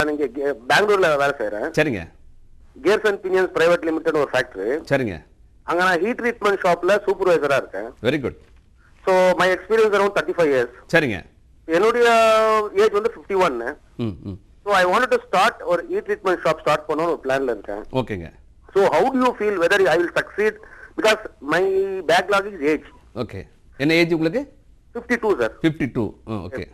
நான் இங்க பெங்களூர்ல வேலை செய்யறேன் சரிங்க gears and pinions private limited ஒரு ஃபேக்டரி சரிங்க அங்க நான் ஹீட் ட்ரீட்மெண்ட் ஷாப்ல சூப்பர்வைசரா இருக்கேன் very good so my experience around thirty five years சரிங்க என்னுடைய ஏஜ் வந்து ஃபிஃப்டி ஒன்னு so I want to start ஒரு இ ட்ரீட்மெண்ட் ஷாப் ஸ்டார்ட் பண்ணணும் ஒரு பிளான்ல இருக்கேன் ஓகேங்க so how do you feel whether I will succeed because my backlog is age okay என்ன ஏஜ் உங்களுக்கு fifty two sir fifty two okay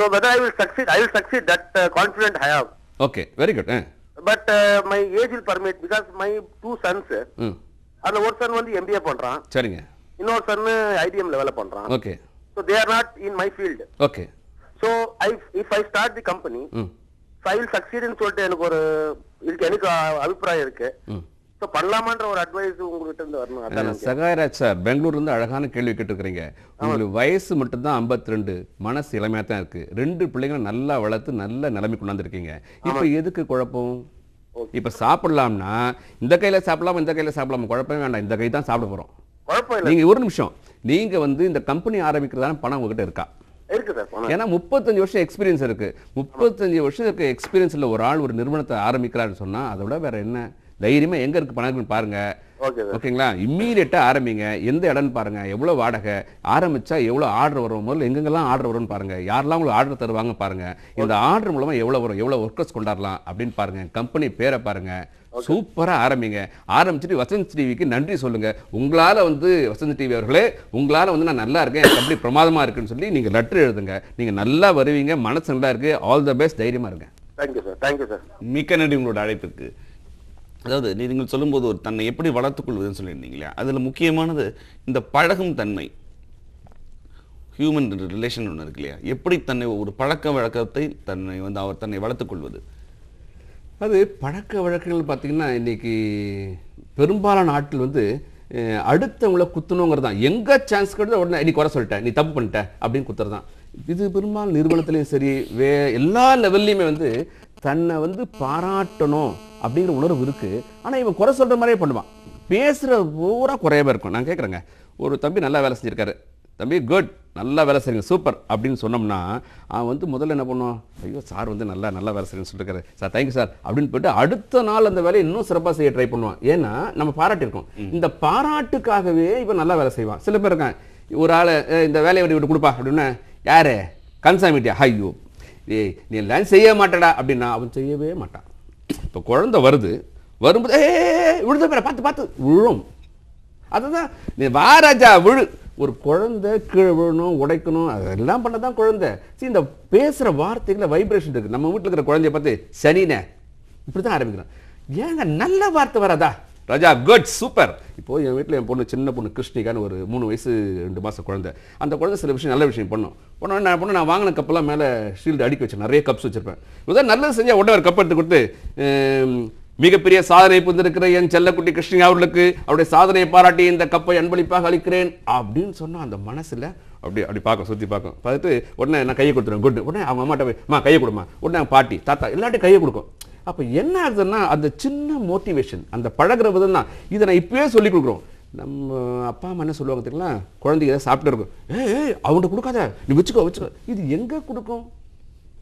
So whether I will succeed, I will succeed. That uh, confidence I have. Okay, very good. Eh? But uh, my age will permit because my two sons. Uh, mm. அதில் ஒரு Sun வந்து MBA பண்ணுறான் சரிங்க இன்னொரு Sun ITM லெவலில் பண்ணுறான் okay so they are not in my field okay so I if I start the company I will சக்சீடுன்னு சொல்லிட்டு எனக்கு ஒரு இதுக்கு எனக்கு அபிப்பிராயம் இருக்குது hmm. பண்ணலாமான்ற ஒரு அட்வைஸ் உங்ககிட்ட இருந்து வரணும் சகாயராஜ் சார் இருந்து அழகான கேள்வி கேட்டுருக்கிறீங்க உங்களுக்கு வயசு மட்டும்தான் ஐம்பத்தி ரெண்டு மனசு இளமையாக தான் இருக்கு ரெண்டு பிள்ளைங்களும் நல்லா வளர்த்து நல்ல நிலைமை கொண்டாந்துருக்கீங்க இப்போ எதுக்கு குழப்பம் இப்போ சாப்பிடலாம்னா இந்த கையில் சாப்பிடலாம் இந்த கையில் சாப்பிடலாம் குழப்பமே வேண்டாம் இந்த கை தான் சாப்பிட போகிறோம் நீங்க ஒரு நிமிஷம் நீங்க வந்து இந்த கம்பெனி ஆரம்பிக்கிறதான பணம் உங்ககிட்ட இருக்கா ஏன்னா முப்பத்தஞ்சு வருஷம் எக்ஸ்பீரியன்ஸ் இருக்கு முப்பத்தஞ்சு வருஷம் இருக்க எக்ஸ்பீரியன்ஸ்ல ஒரு ஆள் ஒரு நிறுவனத்தை ஆரம்பிக்கிறாருன்னு சொன்னா அதோட வேற என்ன தைரியமா எங்க இருக்கு பணம் இருக்குன்னு பாருங்க ஓகேங்களா இம்மீடியட்டாக ஆரம்பிங்க எந்த இடம்னு பாருங்க எவ்வளவு வாடகை ஆரம்பிச்சா எவ்வளவு ஆர்டர் வரும் முதல்ல எங்கெங்கெல்லாம் ஆர்டர் வரும்னு பாருங்க யாரெல்லாம் உங்களுக்கு ஆர்டர் தருவாங்க பாருங்க இந்த ஆர்டர் மூலமா எவ்வளவு வரும் எவ்வளவு ஒர்க்கர்ஸ் கொண்டாடலாம் அப்படின்னு பாருங்க கம்பெனி பேரை பாருங்க சூப்பரா ஆரம்பிங்க ஆரம்பிச்சுட்டு வசந்த் டிவிக்கு நன்றி சொல்லுங்க உங்களால வந்து வசந்த் டிவி அவர்களே உங்களால வந்து நான் நல்லா இருக்கேன் எப்படி பிரமாதமா இருக்குன்னு சொல்லி நீங்க லெட்டர் எழுதுங்க நீங்க நல்லா வருவீங்க மனசு நல்லா இருக்கு ஆல் த பெஸ்ட் தைரியமா இருங்க தேங்க்யூ சார் தேங்க்யூ சார் மிக்க நன்றி உங்களோட அழைப்புக்கு அதாவது நீங்கள் சொல்லும்போது ஒரு தன்னை எப்படி வளர்த்துக்கொள்வதுன்னு சொல்லியிருந்தீங்களே அதில் முக்கியமானது இந்த பழகும் தன்மை ஹியூமன் ரிலேஷன் ஒன்று இருக்கு இல்லையா எப்படி தன்னை ஒரு பழக்க வழக்கத்தை தன்னை வந்து அவர் தன்னை வளர்த்துக்கொள்வது அது பழக்க வழக்கங்கள் பார்த்திங்கன்னா இன்றைக்கி பெரும்பாலான ஆட்கள் வந்து அடுத்தவங்கள குத்தணுங்கிறது தான் எங்கே சான்ஸ் கிடைச்சா உடனே நீ குறை சொல்லிட்டேன் நீ தப்பு பண்ணிட்ட அப்படின்னு குத்துறது தான் இது பெரும்பாலும் நிறுவனத்துலேயும் சரி வே எல்லா லெவல்லையுமே வந்து தன்னை வந்து பாராட்டணும் அப்படிங்கிற உணர்வு இருக்குது ஆனால் இவன் குறை சொல்கிற மாதிரியே பண்ணுவான் பேசுகிற பூரா குறையவே இருக்கும் நான் கேட்குறேங்க ஒரு தம்பி நல்லா வேலை செஞ்சுருக்காரு தம்பி குட் நல்லா வேலை செய்யுங்க சூப்பர் அப்படின்னு சொன்னோம்னா அவன் வந்து முதல்ல என்ன பண்ணுவான் ஐயோ சார் வந்து நல்லா நல்லா வேலை செய்யுங்க சொல்லிருக்காரு சார் தேங்க்யூ சார் அப்படின்னு போயிட்டு அடுத்த நாள் அந்த வேலையை இன்னும் சிறப்பாக செய்ய ட்ரை பண்ணுவான் ஏன்னா நம்ம பாராட்டிருக்கோம் இந்த பாராட்டுக்காகவே இவன் நல்லா வேலை செய்வான் சில பேர் இருக்கான் ஒரு ஆளை இந்த வேலையை விட்டு கொடுப்பா அப்படின்னா யாரு கன்சாமிட்டியா ஐயோ ஏய் நீ எல்லாம் செய்ய மாட்டடா அப்படின்னா அவன் செய்யவே மாட்டான் இப்போ குழந்தை வருது வரும்போது விழுந்த விழுத பார்த்து பார்த்து விழும் அதுதான் நீ வாராஜா விழு ஒரு குழந்தை கீழே விழணும் உடைக்கணும் அதெல்லாம் பண்ண தான் குழந்தை சரி இந்த பேசுகிற வார்த்தைகளை வைப்ரேஷன் இருக்குது நம்ம வீட்டில் இருக்கிற குழந்தைய பார்த்து சனினே இப்படி தான் ஆரம்பிக்கிறோம் ஏங்க நல்ல வார்த்தை வராதா ராஜா குட் சூப்பர் இப்போது என் வீட்டில் என் பொண்ணு சின்ன பொண்ணு கிருஷ்ணிகான்னு ஒரு மூணு வயசு ரெண்டு மாதம் குழந்தை அந்த குழந்தை சில விஷயம் நல்ல விஷயம் பண்ணும் உடனே நான் பொண்ணு நான் வாங்கின கப்பெல்லாம் மேலே ஷீல்டு அடிக்க வச்சேன் நிறைய கப்ஸ் வச்சுருப்பேன் இதான் நல்லது செஞ்சால் உடனே ஒரு கப் எடுத்து கொடுத்து மிகப்பெரிய சாதனை புந்திருக்கிற என் செல்லக்குட்டி கிருஷ்ணிகா அவர்களுக்கு அவருடைய சாதனையை பாராட்டி இந்த கப்பை அன்பளிப்பாக அளிக்கிறேன் அப்படின்னு சொன்னால் அந்த மனசில் அப்படி அப்படி பார்க்கும் சுற்றி பார்க்கும் பார்த்துட்டு உடனே நான் கையை கொடுத்துருவேன் குட் உடனே அவங்க அம்மாட்ட போய் அம்மா கையை கொடுமா உடனே பாட்டி தாத்தா எல்லாட்டையும் கையை கொடுக்கும் அப்போ என்ன ஆகுதுன்னா அந்த சின்ன மோட்டிவேஷன் அந்த பழகிற விதம் தான் இதை நான் இப்பவே சொல்லிக் கொடுக்குறோம் நம்ம அப்பா அம்மா என்ன சொல்லுவாங்க தெரியுங்களா குழந்தைங்க ஏதாவது சாப்பிட்டு இருக்கும் ஏ அவங்க கொடுக்காத நீ வச்சுக்கோ வச்சுக்கோ இது எங்கே கொடுக்கும்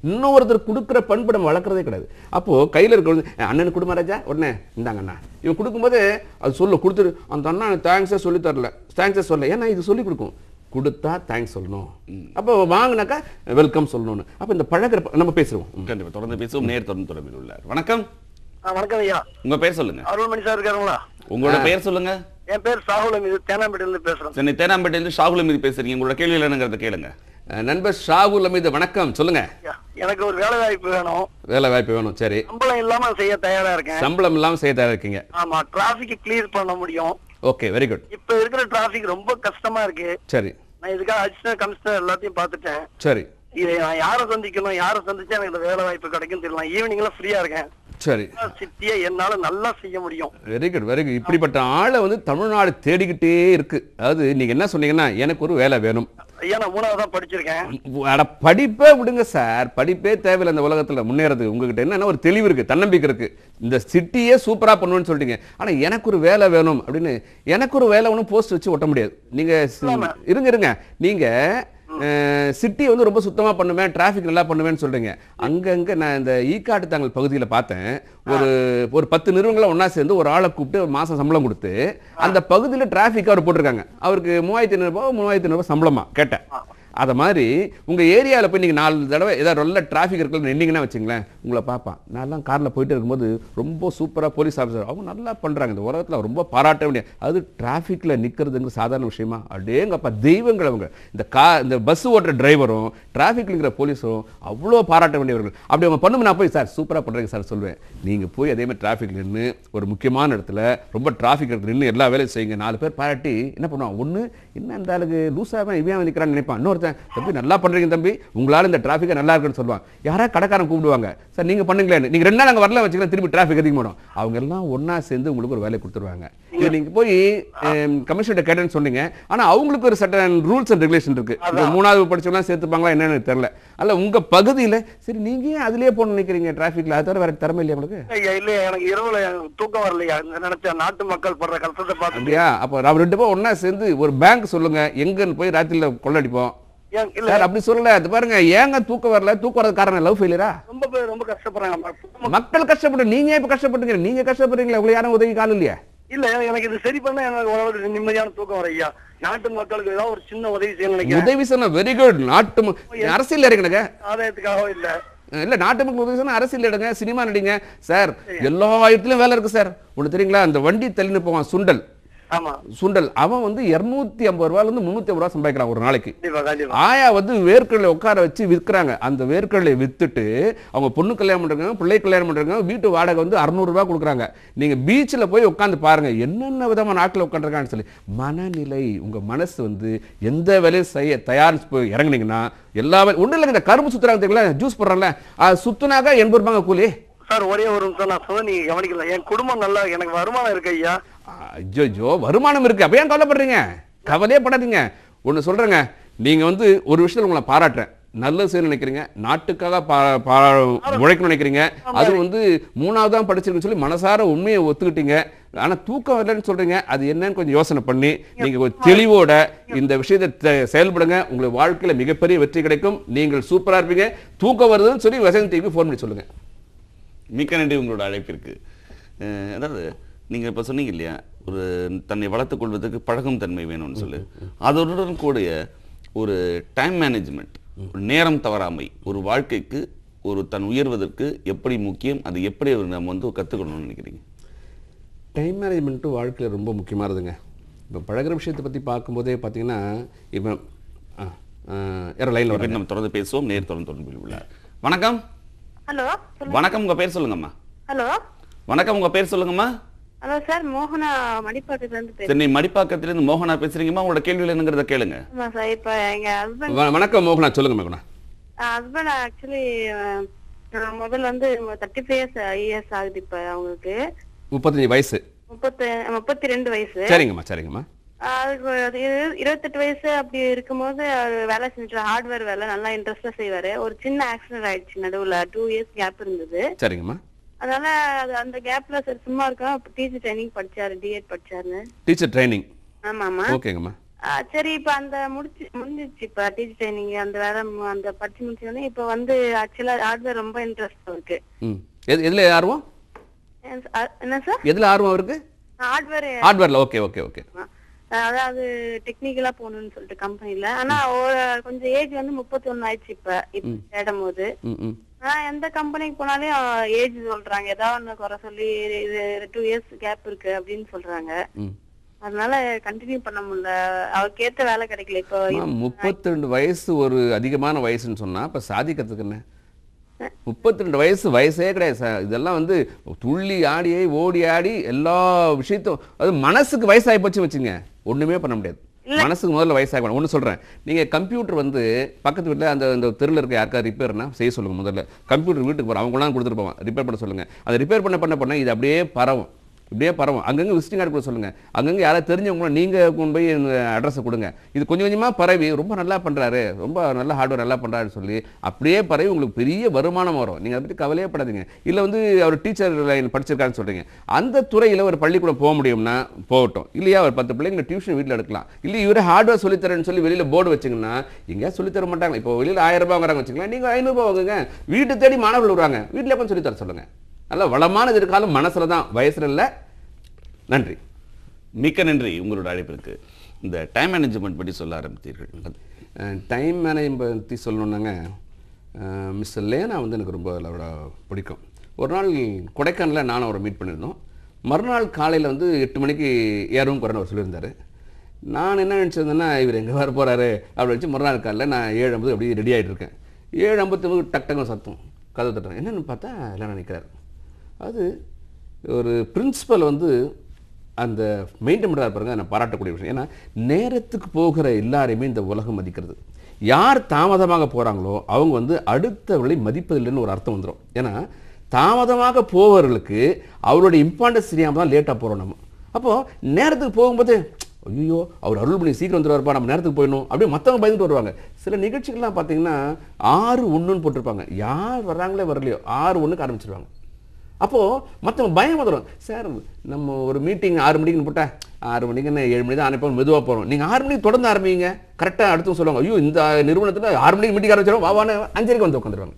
இன்னொருத்தர் கொடுக்குற பண்பு நம்ம வளர்க்குறதே கிடையாது அப்போது கையில் இருக்க அண்ணன் கொடுமா ராஜா உடனே இந்தாங்க அண்ணா இவன் கொடுக்கும்போது அது சொல்லு கொடுத்துரு அந்த அண்ணா தேங்க்ஸே சொல்லி தரல தேங்க்ஸே சொல்ல ஏன்னா இது சொல்லி கொடுக்கும் கொடுத்தா தேங்க்ஸ் சொல்லணும் அப்போ வாங்கினாக்கா வெல்கம் சொல்லணும்னு அப்போ இந்த பழகிற நம்ம பேசுவோம் கண்டிப்பாக தொடர்ந்து பேசுவோம் நேர் தொடர்ந்து தொடர்பில் உள்ளார் வணக்கம் வணக்கம் ஐயா உங்க பேர் சொல்லுங்க அருள்மணி சார் இருக்காருங்களா உங்களோட பேர் சொல்லுங்க என் பேர் மீது தேனாம்பேட்டில இருந்து பேசுறேன் சென்னை இருந்து சாகுல மீது பேசுறீங்க உங்களோட கேள்வி என்னங்கிறத கேளுங்க நண்பர் ஷாகுல் மீது வணக்கம் சொல்லுங்க எனக்கு ஒரு வேலை வாய்ப்பு வேணும் வேலை வாய்ப்பு வேணும் சரி சம்பளம் இல்லாம செய்ய தயாரா இருக்கேன் சம்பளம் இல்லாம செய்ய தயாரா இருக்கீங்க ஆமா டிராபிக் கிளியர் பண்ண முடியும் ஓகே வெரி குட் இப்போ இருக்கிற டிராஃபிக் ரொம்ப கஷ்டமா இருக்கு சரி நான் இதுக்காக அடிஷனல் கமிஷனர் எல்லாத்தையும் பார்த்துட்டேன் சரி இதை நான் யாரை சந்திக்கணும் யார சந்திச்சா எனக்கு இந்த வேலை வாய்ப்பு கிடைக்கும் தெரியல ஈவினிங்ல ஃப்ரீயா இருக்கேன் சரி சித்தியை என்னால நல்லா செய்ய முடியும் வெரி குட் வெரி குட் இப்படிப்பட்ட ஆளை வந்து தமிழ்நாடு தேடிக்கிட்டே இருக்கு அதாவது நீங்க என்ன சொன்னீங்கன்னா எனக்கு ஒரு வேலை வேணும் ஐயா நான் படிச்சிருக்கேன் அட படிப்பே விடுங்க சார் படிப்பே தேவையில்லை இந்த உலகத்தில் முன்னேறதுக்கு உங்ககிட்ட என்ன ஒரு தெளிவு இருக்குது தன்னம்பிக்கை இருக்குது இந்த சிட்டியே சூப்பராக பண்ணுவேன்னு சொல்லிட்டீங்க ஆனால் எனக்கு ஒரு வேலை வேணும் அப்படின்னு எனக்கு ஒரு வேலை ஒன்றும் போஸ்ட் வச்சு ஒட்ட முடியாது நீங்கள் இருங்க இருங்க நீங்கள் சிட்டி வந்து ரொம்ப சுத்தமாக பண்ணுவேன் டிராஃபிக் நல்லா பண்ணுவேன்னு சொல்கிறீங்க அங்கங்கே நான் இந்த ஈக்காட்டு தாங்கள் பகுதியில் பார்த்தேன் ஒரு ஒரு பத்து நிறுவனங்களை ஒன்றா சேர்ந்து ஒரு ஆளை கூப்பிட்டு ஒரு மாதம் சம்பளம் கொடுத்து அந்த பகுதியில் டிராஃபிக் அவர் போட்டிருக்காங்க அவருக்கு மூவாயிரத்தி ஐநூறுபா மூவாயிரத்தி ஐநூறுபா சம்பளமாக கேட்டேன் அதை மாதிரி உங்கள் ஏரியாவில் போய் நீங்கள் நாலு தடவை ஏதாவது நல்ல ட்ராஃபிக் இருக்குன்னு நின்னீங்கன்னா வச்சுங்களேன் உங்களை பார்ப்பான் நான்லாம் காரில் போயிட்டு இருக்கும்போது ரொம்ப சூப்பராக போலீஸ் ஆஃபீஸர் அவங்க நல்லா பண்ணுறாங்க இந்த உலகத்தில் ரொம்ப பாராட்ட வேண்டிய அது டிராஃபிக்கில் நிற்கிறதுங்க சாதாரண விஷயமா அப்படியேங்கப்பா தெய்வங்கள் அவங்க இந்த கா இந்த பஸ் ஓட்டுற டிரைவரும் டிராஃபிக்கில் இருக்கிற போலீஸும் அவ்வளோ பாராட்ட வேண்டியவர்கள் அப்படி அவங்க பண்ணும் நான் போய் சார் சூப்பராக பண்ணுறேங்க சார் சொல்லுவேன் நீங்கள் போய் அதே மாதிரி டிராஃபிக் நின்று ஒரு முக்கியமான இடத்துல ரொம்ப டிராஃபிக் இடத்துல நின்று எல்லா வேலையும் செய்யுங்க நாலு பேர் பாராட்டி என்ன பண்ணுவான் ஒன்று என்ன இந்த ஆளுக்கு லூஸாக இவன் நிற்கிறான்னு நினைப்பான் இன்னொருத்த ஒருத்தன் தம்பி நல்லா பண்ணுறீங்க தம்பி உங்களால் இந்த டிராஃபிக்கை நல்லா இருக்குன்னு சொல்லுவாங்க யாராவது கடைக்காரன் கூப்பிடுவாங்க சார் நீங்கள் பண்ணுங்களேன்னு நீங்கள் ரெண்டு நாள் அங்கே வரல வச்சுக்கலாம் திரும்பி டிராஃபிக் அதிகம் போடும் அவங்க எல்லாம் ஒன்றா சேர்ந்து உங்களுக்கு ஒரு வேலை கொடுத்துருவாங்க இது நீங்கள் போய் கமிஷன்கிட்ட கேட்டேன்னு சொன்னீங்க ஆனால் அவங்களுக்கு ஒரு சட்டன் ரூல்ஸ் அண்ட் ரெகுலேஷன் இருக்குது மூணாவது படிச்சவங்களாம் சேர்த்துப்பாங்களா என்னன்னு தெரில அல்ல உங்கள் பகுதியில் சரி நீங்கள் ஏன் அதுலேயே போகணும்னு நினைக்கிறீங்க டிராஃபிக்கில் அது தவிர வேறு திறமை இல்லையா உங்களுக்கு இல்லையா எனக்கு தூக்கம் வரலையா நினைச்ச நாட்டு மக்கள் படுற கஷ்டத்தை பார்த்து அப்போ நம்ம ரெண்டு பேரும் ஒன்றா சேர்ந்து ஒரு பேங்க் சொல்லுங்க எங்கன்னு போய் ராத்திரியில் கொள்ளடிப்போம் சார் அப்படி சொல்லல அது பாருங்க வரல தூக்க லவ் ரொம்ப ரொம்ப கஷ்டப்படுறாங்க மக்கள் கஷ்டப்பட்டு நீங்க இப்ப கஷ்டப்பட்டுங்க நீங்க கஷ்டப்படுறீங்களா யாரும் உதவி இல்லையா இல்ல எனக்கு இது சரி நிம்மதியான தூக்கம் நாட்டு மக்களுக்கு ஏதாவது ஒரு சின்ன உதவி உதவி செய்யணும் நாட்டு அரசியல் இல்ல இல்ல அரசியல் சினிமா நடிங்க சார் எல்லா இடத்துலயும் வேலை இருக்கு சார் ஒண்ணு தெரியுங்களா அந்த வண்டி தள்ளி போவான் சுண்டல் சுண்டல் அவன் வந்து இருநூத்தி ஐம்பது ரூபாயில இருந்து முன்னூத்தி ஐம்பது ரூபாய் சம்பாதிக்கிறான் ஒரு நாளைக்கு ஆயா வந்து வேர்க்கடலை உட்கார வச்சு விற்கிறாங்க அந்த வேர்க்கடலை வித்துட்டு அவங்க பொண்ணு கல்யாணம் பண்றாங்க பிள்ளை கல்யாணம் பண்றாங்க வீட்டு வாடகை வந்து அறுநூறு ரூபாய் கொடுக்குறாங்க நீங்க பீச்சில் போய் உட்காந்து பாருங்க என்னென்ன விதமான நாட்டில் உட்காந்துருக்கான்னு சொல்லி மனநிலை உங்க மனசு வந்து எந்த வேலையும் செய்ய தயார் போய் இறங்குனீங்கன்னா எல்லா ஒன்றும் இல்லைங்க இந்த கரும்பு சுத்துறாங்க தெரியல ஜூஸ் போடுறாங்கல்ல சுத்துனாக்கா எண்பது ரூபாங்க கூலி சார் ஒரே ஒரு நிமிஷம் நான் சொல்ல நீங்க கவனிக்கல என் குடும்பம் நல்லா எனக்கு வருமானம் இருக்கு ஐயா ஐயோ வருமானம் இருக்கு அப்போ ஏன் கவலைப்படுறீங்க கவலையே படாதீங்க ஒன்று சொல்கிறேங்க நீங்கள் வந்து ஒரு விஷயத்தில் உங்களை பாராட்டுறேன் நல்ல செய்ய நினைக்கிறீங்க நாட்டுக்காக உழைக்கணும் நினைக்கிறீங்க அது வந்து மூணாவது தான் படிச்சிருக்குன்னு சொல்லி மனசார உண்மையை ஒத்துக்கிட்டீங்க ஆனால் தூக்கம் வரலன்னு சொல்றீங்க அது என்னன்னு கொஞ்சம் யோசனை பண்ணி நீங்கள் கொஞ்சம் தெளிவோட இந்த விஷயத்தை செயல்படுங்க உங்களுக்கு வாழ்க்கையில் மிகப்பெரிய வெற்றி கிடைக்கும் நீங்கள் சூப்பராக இருப்பீங்க தூக்கம் வருதுன்னு சொல்லி வசந்த் டிவி ஃபோன் பண்ணி சொல்லுங்க மிக்க நன்றி உங்களோட அழைப்பிற்கு அதாவது நீங்கள் இப்போ சொன்னீங்க இல்லையா ஒரு தன்னை கொள்வதற்கு பழகும் தன்மை வேணும்னு சொல்லு அதனுடன் கூடிய ஒரு டைம் மேனேஜ்மெண்ட் நேரம் தவறாமை ஒரு வாழ்க்கைக்கு ஒரு தன் உயர்வதற்கு எப்படி முக்கியம் அது எப்படி நம்ம வந்து கற்றுக்கணும்னு நினைக்கிறீங்க டைம் மேனேஜ்மெண்ட்டு வாழ்க்கையில் ரொம்ப முக்கியமானதுங்க இப்போ பழகிற விஷயத்தை பற்றி பார்க்கும்போதே பார்த்தீங்கன்னா இப்போ யாரோ லைனில் நம்ம தொடர்ந்து பேசுவோம் நேர் தொடர்ந்து தொடர்பில் உள்ளார் வணக்கம் ஹலோ வணக்கம் உங்கள் பேர் சொல்லுங்கம்மா ஹலோ வணக்கம் உங்கள் பேர் சொல்லுங்கம்மா ஹலோ சார் மோகனா மடிப்பாக்கத்துல சரி நீ மடிப்பாக்கத்துல மோகனா பேசுறீங்கம்மா உங்களோட கேள்வி என்னங்கறத கேளுங்க சார் இப்ப எங்க ஹஸ்பண்ட் வணக்கம் மோகனா சொல்லுங்க மோகனா ஹஸ்பண்ட் ஆக்சுவலி முதல் வந்து தேர்ட்டி ஃபைவ் இயர்ஸ் இயர்ஸ் ஆகுது இப்ப அவங்களுக்கு முப்பத்தஞ்சு வயசு முப்பத்தி முப்பத்தி ரெண்டு வயசு சரிங்கம்மா சரிங்கம்மா அதுக்கு இருபத்தெட்டு வயசு அப்படி இருக்கும்போது அவர் வேலை செஞ்சிட்டு ஹார்ட்வேர் வேலை நல்லா இன்ட்ரெஸ்டா செய்வாரு ஒரு சின்ன ஆக்சிடென்ட் ஆயிடுச்சு நடுவுல டூ இயர்ஸ் கேப் இருந்தது சரிங்கம்மா அதனால அது அந்த கேப்ல சார் சும்மா இருக்கோம் டீச்சர் ட்ரைனிங் படிச்சாரு டிஎட் படிச்சாரு டீச்சர் ட்ரைனிங் ஆமா ஆமா ஓகேங்கம்மா சரி இப்ப அந்த முடிச்சு முடிஞ்சிச்சு இப்ப டீச்சர் ட்ரைனிங் அந்த வேலை அந்த படிச்சு முடிச்சோடனே இப்ப வந்து ஆக்சுவலா ஹார்ட்வேர் ரொம்ப இன்ட்ரெஸ்ட் இருக்கு எதுல ஆர்வம் என்ன சார் எதுல ஆர்வம் இருக்கு ஹார்ட்வேர் ஹார்ட்வேர்ல ஓகே ஓகே ஓகே அதாவது டெக்னிக்கலா போகணும்னு சொல்லிட்டு கம்பெனில ஆனா கொஞ்சம் ஏஜ் வந்து முப்பத்தி ஒன்னு ஆயிடுச்சு இப்ப இப்ப தேடும் போது எந்த கம்பெனிக்கு போனாலே ஏஜ் சொல்றாங்க ஏதாவது ஒன்று குறை சொல்லி இது டூ இயர்ஸ் கேப் இருக்கு அப்படின்னு சொல்றாங்க அதனால கண்டினியூ பண்ண முடியல அவருக்கு ஏற்ற வேலை கிடைக்கல இப்போ முப்பத்தி ரெண்டு வயசு ஒரு அதிகமான வயசுன்னு சொன்னா இப்ப சாதிக்கிறதுக்கு என்ன முப்பத்தி ரெண்டு வயசு வயசே கிடையாது சார் இதெல்லாம் வந்து துள்ளி ஆடியே ஓடி ஆடி எல்லா விஷயத்தும் அது மனசுக்கு வயசாகி போச்சு வச்சுங்க ஒன்றுமே பண்ண முடியாது மனசுக்கு முதல்ல வயசாக ஒன்று சொல்கிறேன் நீங்கள் கம்ப்யூட்டர் வந்து பக்கத்து வீட்டில் அந்த தெருவில் இருக்க யாருக்கா ரிப்பேர்னா செய்ய சொல்லுங்கள் முதல்ல கம்ப்யூட்டர் வீட்டுக்கு போகிறோம் அவங்களாம் கொடுத்துட்டு போவான் ரிப்பேர் பண்ண சொல்லுங்கள் அதை ரிப்பேர் பண்ண பண்ண பண்ண இது அப்படியே பரவும் இப்படியே பரவும் அங்கங்கே விசிட்டிங் கார்டு கூட சொல்லுங்கள் அங்கங்கே யாராவது தெரிஞ்சவங்களும் நீங்கள் கொண்டு போய் அட்ரஸை கொடுங்க இது கொஞ்சம் கொஞ்சமாக பரவி ரொம்ப நல்லா பண்ணுறாரு ரொம்ப நல்ல ஹார்ட்வேர் நல்லா பண்ணுறாருன்னு சொல்லி அப்படியே பரவி உங்களுக்கு பெரிய வருமானம் வரும் நீங்கள் அதை பற்றி கவலையே படாதீங்க இல்லை வந்து அவர் டீச்சர் லைன் படிச்சிருக்காருன்னு சொல்கிறீங்க அந்த துறையில் ஒரு பள்ளிக்கூடம் போக முடியும்னா போகட்டும் இல்லையா ஒரு பத்து பிள்ளைங்களை டியூஷன் வீட்டில் எடுக்கலாம் இல்லை இவரே ஹார்ட்வேர் சொல்லித்தரேன்னு சொல்லி வெளியில் போர்டு வச்சிங்கன்னா எங்கேயா சொல்லித்தர மாட்டாங்க இப்போ வெளியில் ஆயிரம் ரூபாய் வாங்குறாங்க வச்சுக்கலாம் நீங்கள் ஐநூறுரூபா வாங்குங்க வீட்டு தேடி மாணவர்கள் வருவாங்க வீட்டில் எப்போ சொல்லித்தர சொல்லுங்கள் நல்ல வளமானது இருக்காலும் மனசில் தான் வயசில் இல்லை நன்றி மிக்க நன்றி உங்களோட அழைப்பிற்கு இந்த டைம் மேனேஜ்மெண்ட் பற்றி சொல்ல ஆரம்பித்தீர்கள் டைம் மேனேஜ்மெண்ட் பற்றி சொல்லணுன்னாங்க மிஸ் லேனா வந்து எனக்கு ரொம்ப அவரோட பிடிக்கும் ஒரு நாள் கொடைக்கானலில் நானும் அவரை மீட் பண்ணியிருந்தோம் மறுநாள் காலையில் வந்து எட்டு மணிக்கு ஏறவும் குறைன்னு அவர் சொல்லியிருந்தார் நான் என்ன நினச்சிருந்தேன்னா இவர் எங்கே வர போகிறாரு அப்படின்னு வச்சு மறுநாள் காலையில் நான் ஏழு ஐம்பது அப்படியே ரெடி ஆகிட்டு இருக்கேன் ஏழு ஐம்பத்தி டக் டக்குன்னு சத்தம் கதை தட்டுறேன் என்னென்னு பார்த்தா எல்லாம் நினைக்கிறார் அது ஒரு பிரின்சிபல் வந்து அந்த மெயின்டைன் பண்ணுறா பாருங்க நான் பாராட்டக்கூடிய விஷயம் ஏன்னா நேரத்துக்கு போகிற எல்லாரையுமே இந்த உலகம் மதிக்கிறது யார் தாமதமாக போகிறாங்களோ அவங்க வந்து அடுத்தவர்களை மதிப்பதில்லைன்னு ஒரு அர்த்தம் வந்துடும் ஏன்னா தாமதமாக போவர்களுக்கு அவருடைய இம்பார்ட்டன்ஸ் தெரியாமல் தான் லேட்டாக போகிறோம் நம்ம அப்போது நேரத்துக்கு போகும்போது ஐயோ அவர் அருள் பண்ணி சீக்கிரம் வந்துடுவார்ப்பா நம்ம நேரத்துக்கு போயிடணும் அப்படியே மற்றவங்க பயந்துட்டு வருவாங்க சில நிகழ்ச்சிகள்லாம் பார்த்தீங்கன்னா ஆறு ஒன்றுன்னு போட்டிருப்பாங்க யார் வர்றாங்களே வரலையோ ஆறு ஒன்றுக்கு ஆரம்பிச்சிருவாங்க அப்போது மற்றவங்க பயம் வந்துடும் சார் நம்ம ஒரு மீட்டிங் ஆறு மணிக்குன்னு போட்டால் ஆறு மணிக்குன்னு ஏழு மணி தான் அனுப்பணும் மெதுவாக போகிறோம் நீங்கள் ஆறு மணிக்கு தொடர்ந்து ஆரம்பிங்க கரெக்டாக அடுத்து சொல்லுவாங்க ஐயோ இந்த நிறுவனத்தில் ஆறு மணிக்கு மீட்டிங் ஆரம்பிச்சிடும் வாவான அஞ்சரைக்கு வந்து உட்காந்துருவாங்க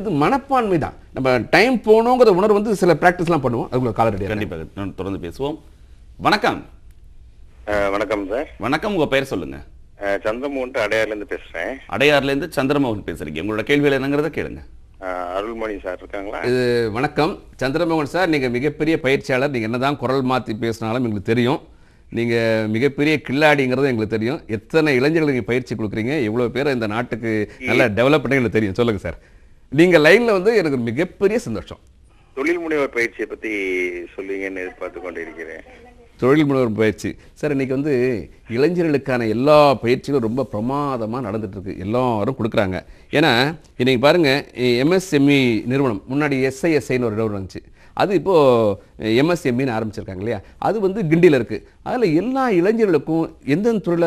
இது மனப்பான்மை தான் நம்ம டைம் போகணுங்கிற உணர்வு வந்து சில ப்ராக்டிஸ்லாம் பண்ணுவோம் அதுக்குள்ள காலரடி கண்டிப்பாக நான் தொடர்ந்து பேசுவோம் வணக்கம் வணக்கம் சார் வணக்கம் உங்கள் பெயர் சொல்லுங்கள் சந்திரமோகன் அடையார்லேருந்து பேசுகிறேன் அடையார்லேருந்து சந்திரமோகன் பேசுகிறீங்க உங்களோட கேள்வியில் என்னங்கிறத கேளுங்கள் அருள்மணி சார் இருக்காங்களா இது வணக்கம் சந்திரமோகன் சார் நீங்கள் மிகப்பெரிய பயிற்சியாளர் நீங்கள் என்னதான் குரல் மாற்றி பேசினாலும் எங்களுக்கு தெரியும் நீங்கள் மிகப்பெரிய கில்லாடிங்கிறது எங்களுக்கு தெரியும் எத்தனை இளைஞர்களுக்கு பயிற்சி கொடுக்குறீங்க எவ்வளோ பேர் இந்த நாட்டுக்கு நல்லா டெவலப் எங்களுக்கு தெரியும் சொல்லுங்கள் சார் நீங்கள் லைனில் வந்து எனக்கு மிகப்பெரிய சந்தோஷம் தொழில் முனைவர் பயிற்சியை பற்றி சொல்லுவீங்கன்னு எதிர்பார்த்து கொண்டு இருக்கிறேன் தொழில் முனைவர் பயிற்சி சார் இன்றைக்கி வந்து இளைஞர்களுக்கான எல்லா பயிற்சிகளும் ரொம்ப பிரமாதமாக நடந்துகிட்ருக்கு எல்லோரும் கொடுக்குறாங்க ஏன்னா இன்றைக்கி பாருங்கள் எம்எஸ்எம்இ நிறுவனம் முன்னாடி எஸ்ஐஎஸ்ஐன்னு ஒரு நிறுவனம் இருந்துச்சு அது இப்போது எம்எஸ்எம்இன்னு ஆரம்பிச்சிருக்காங்க இல்லையா அது வந்து கிண்டியில் இருக்குது அதில் எல்லா இளைஞர்களுக்கும் எந்தெந்த துறையில்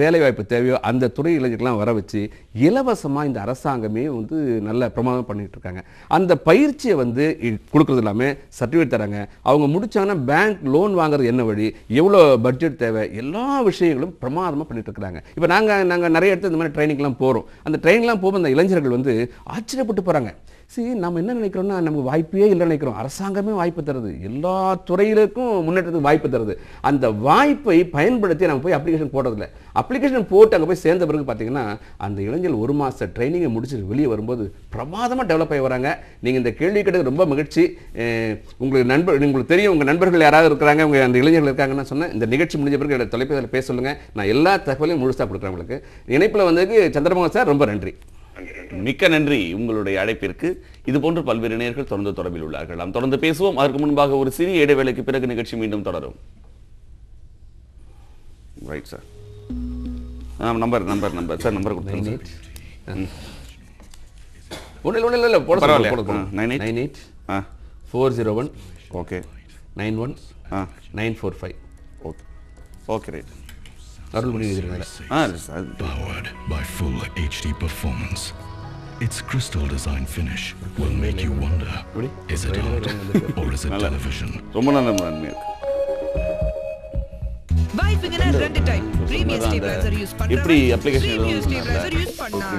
வேலைவாய்ப்பு தேவையோ அந்த துறை இளைஞர்கள்லாம் வர வச்சு இலவசமாக இந்த அரசாங்கமே வந்து நல்ல பிரமாதம் பண்ணிகிட்ருக்காங்க இருக்காங்க அந்த பயிற்சியை வந்து கொடுக்குறது எல்லாமே சர்டிஃபிகேட் தராங்க அவங்க முடித்தாங்கன்னா பேங்க் லோன் வாங்குறது என்ன வழி எவ்வளோ பட்ஜெட் தேவை எல்லா விஷயங்களும் பிரமாதமாக பண்ணிட்டு இருக்கிறாங்க இப்போ நாங்கள் நாங்கள் நிறைய இடத்துல இந்த மாதிரி ட்ரைனிங்லாம் போகிறோம் அந்த ட்ரெயின்லாம் போகும் அந்த இளைஞர்கள் வந்து ஆச்சரியப்பட்டு போகிறாங்க சரி நம்ம என்ன நினைக்கிறோம்னா நமக்கு வாய்ப்பே இல்லை நினைக்கிறோம் அரசாங்கமே வாய்ப்பு தருது எல்லா துறையிலுக்கும் முன்னேற்றத்துக்கு வாய்ப்பு தருது அந்த வாய்ப்பை பயன்படுத்தி நம்ம போய் அப்ளிகேஷன் போடுறதில்ல அப்ளிகேஷன் போட்டு அங்கே போய் சேர்ந்த பிறகு பார்த்தீங்கன்னா அந்த இளைஞர் ஒரு மாதம் ட்ரைனிங்கை முடிச்சுட்டு வெளியே வரும்போது பிரமாதமாக டெவலப் ஆகி வராங்க நீங்கள் இந்த கேள்வி கேட்டது ரொம்ப மகிழ்ச்சி உங்களுக்கு நண்பர் உங்களுக்கு தெரியும் உங்கள் நண்பர்கள் யாராவது இருக்கிறாங்க உங்கள் அந்த இளைஞர்கள் இருக்காங்கன்னு சொன்னால் இந்த நிகழ்ச்சி முடிஞ்ச பிறகு என்னோட தொலைபேசியில் பேச சொல்லுங்கள் நான் எல்லா தகவலையும் முழுசாக கொடுக்குறேன் உங்களுக்கு இணைப்பில் வந்ததுக்கு சந்திரமோகன் சார் ரொம்ப நன்றி மிக்க நன்றி உங்களுடைய அழைப்பிற்கு இது போன்று பல்வேறு நேர்கள் தொடர்ந்து தொடர்பில் உள்ளார்கள் நாம் தொடர்ந்து பேசுவோம் அதற்கு முன்பாக ஒரு சிறிய இடைவேளைக்கு பிறகு நிகழ்ச்சி மீண்டும் தொடரும் right sir number number number sir number கொடுத்துருங்க ஒன்றும் ஒன்றும் இல்லை போட நைன் எயிட் நைன் எயிட் ஆ four zero one okay nine one ஆ nine four five okay okay right Arul Its crystal design finish will make you wonder is it art or is it television? ரொம்ப நல்ல நன்மை இருக்கு எப்படி application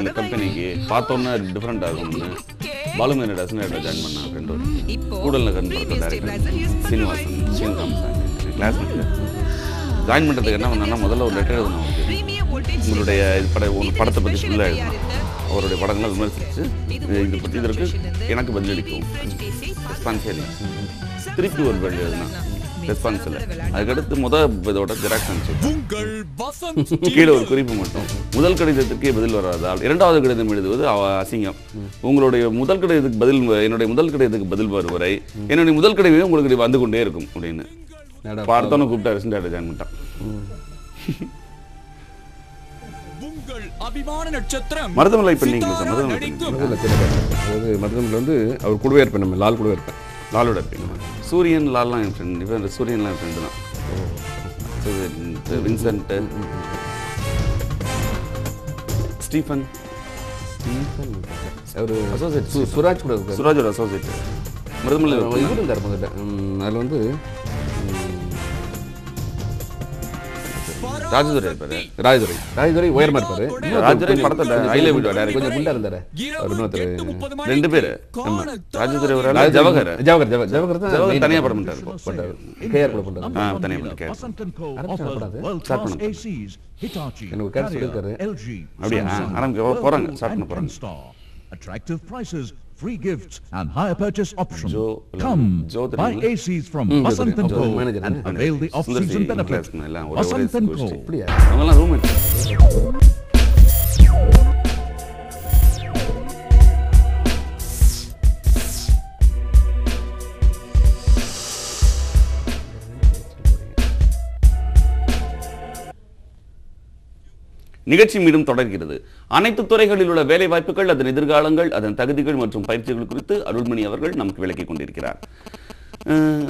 இந்த கம்பெனிக்கு பார்த்தோன்னா டிஃப்ரெண்ட் ஆகும்னு டசன் ஜாயின் ஃப்ரெண்ட் ஒரு கிளாஸ் ஜாயின் பண்ணுறதுக்கு என்ன பண்ணால் முதல்ல ஒரு லெட்டர் எழுதணும் அவருக்கு உங்களுடைய இது பட உங்கள் படத்தை பற்றி ஃபுல்லாக எழுதணும் அவருடைய படங்களை விமர்சித்து இது பற்றி இதற்கு எனக்கு பதிலளிக்கும் ரெஸ்பான்ஸே இல்லை திருப்பி ஒரு பதில் எழுதணும் ரெஸ்பான்ஸ் இல்லை அதுக்கடுத்து முதல் இதோட ஜெராக்ஸ் அனுப்பிச்சு கீழே ஒரு குறிப்பு மட்டும் முதல் கடிதத்துக்கே பதில் வராதால் இரண்டாவது கடிதம் எழுதுவது அசிங்கம் உங்களுடைய முதல் கடிதத்துக்கு பதில் என்னுடைய முதல் கடிதத்துக்கு பதில் வரும் வரை என்னுடைய முதல் கடிதமே உங்களுக்கு வந்து கொண்டே இருக்கும் அப்படின்னு பார்த்தோன்னு கூப்பிட்டா சிண்டாட்ட ஜாயின் பண்ணிட்டான் மருதமலை பெண்ணிங்களா சார் மருதமலை மருதமலை வந்து அவர் கூடவே இருப்பேன் நம்ம லால் கூடவே இருப்பேன் லாலோட இருப்பேன் சூரியன் லால்லாம் என் ஃப்ரெண்ட் இவன் சூரியன்லாம் என் ஃப்ரெண்டு தான் வின்சென்ட் ஸ்டீஃபன் ஸ்டீஃபன் அவர் அசோசியேட் சுராஜ் கூட சுராஜோட அசோசியேட் மருதமலை இவர் இருந்தார் அதில் வந்து ராஜதுரை இருப்பாரு ராஜதுரை ராஜதுரை உயரமா இருப்பாரு ராஜதுரை படத்துல ஐல வீடு கொஞ்சம் குண்டா இருந்தாரு இன்னொருத்தர் ரெண்டு பேரு ராஜதுரை ஒரு ஜவஹர் ஜவஹர் ஜவஹர் ஜவஹர் தனியா படம் பண்றாரு கேஆர் கூட பண்றாரு தனியா படம் கேஆர் ஸ்டார்ட் பண்ணுங்க எனக்கு கேர் சொல்லிருக்காரு அப்படியே ஆரம்பிக்க போறாங்க ஸ்டார்ட் பண்ண போறாங்க Attractive prices free gifts and higher purchase options. Come, buy ACs from Basant mm, & Co. and avail the off-season benefits. Basant & Co. நிகழ்ச்சி மீண்டும் தொடர்கிறது அனைத்து துறைகளில் உள்ள வேலை வாய்ப்புகள் அதன் எதிர்காலங்கள் அதன் தகுதிகள் மற்றும் பயிற்சிகள் குறித்து அருள்மணி அவர்கள் நமக்கு விளக்கிக் கொண்டிருக்கிறார்